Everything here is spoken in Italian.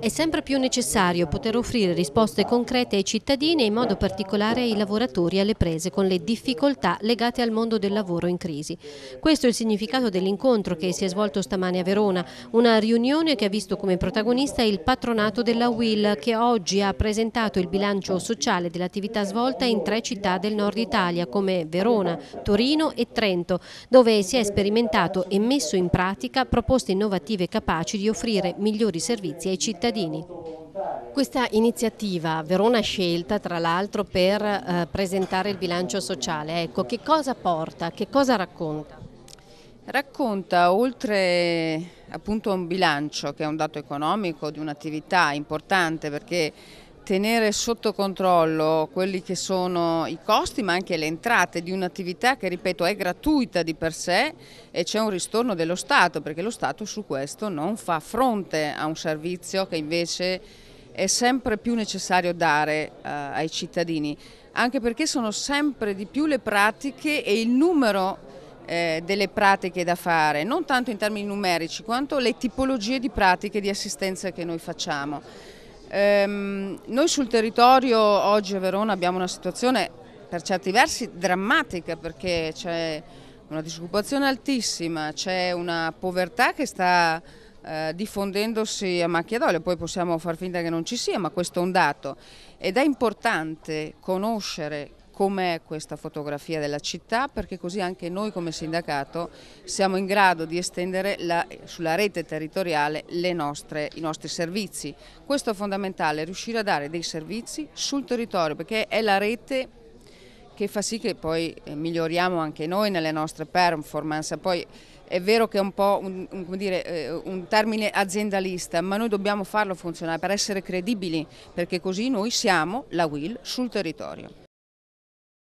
È sempre più necessario poter offrire risposte concrete ai cittadini e in modo particolare ai lavoratori alle prese con le difficoltà legate al mondo del lavoro in crisi. Questo è il significato dell'incontro che si è svolto stamane a Verona, una riunione che ha visto come protagonista il patronato della UIL che oggi ha presentato il bilancio sociale dell'attività svolta in tre città del nord Italia come Verona, Torino e Trento, dove si è sperimentato e messo in pratica proposte innovative capaci di offrire migliori servizi ai cittadini cittadini. Questa iniziativa Verona scelta tra l'altro per eh, presentare il bilancio sociale, ecco che cosa porta, che cosa racconta? Racconta oltre appunto a un bilancio che è un dato economico di un'attività importante perché tenere sotto controllo quelli che sono i costi ma anche le entrate di un'attività che ripeto è gratuita di per sé e c'è un ristorno dello Stato perché lo Stato su questo non fa fronte a un servizio che invece è sempre più necessario dare uh, ai cittadini anche perché sono sempre di più le pratiche e il numero eh, delle pratiche da fare, non tanto in termini numerici quanto le tipologie di pratiche di assistenza che noi facciamo. Ehm, noi sul territorio oggi a Verona abbiamo una situazione per certi versi drammatica perché c'è una disoccupazione altissima, c'è una povertà che sta eh, diffondendosi a macchia d'olio, poi possiamo far finta che non ci sia, ma questo è un dato ed è importante conoscere com'è questa fotografia della città perché così anche noi come sindacato siamo in grado di estendere la, sulla rete territoriale nostre, i nostri servizi. Questo è fondamentale, riuscire a dare dei servizi sul territorio perché è la rete che fa sì che poi eh, miglioriamo anche noi nelle nostre performance. Poi è vero che è un po' un, un, dire, eh, un termine aziendalista, ma noi dobbiamo farlo funzionare per essere credibili, perché così noi siamo la WIL sul territorio.